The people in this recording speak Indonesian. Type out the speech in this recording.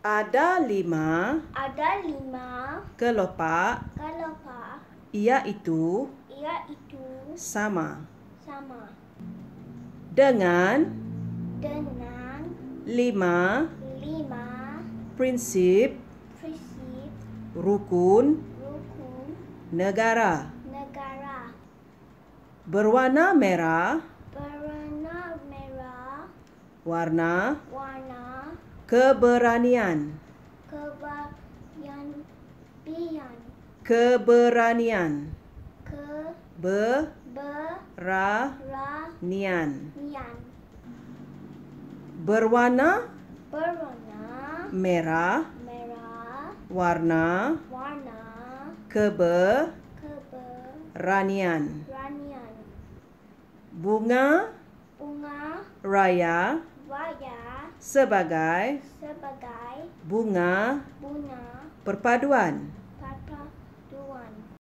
Ada lima. Ada lima. Kelopak. Kelopak. Ia itu. Ia itu. Sama. Sama. Dengan. Dengan. Lima. Lima. Prinsip. Prinsip. Rukun. Rukun. Negara. Negara. Berwarna merah. Berwarna merah. Warna. Warna Keberanian. Keberanian. keberanian Keberanian. Berwarna berwarna merah merah warna warna kebe keberanian. Ranian. Bunga bunga raya sebagai sebagai bunga bunga perpaduan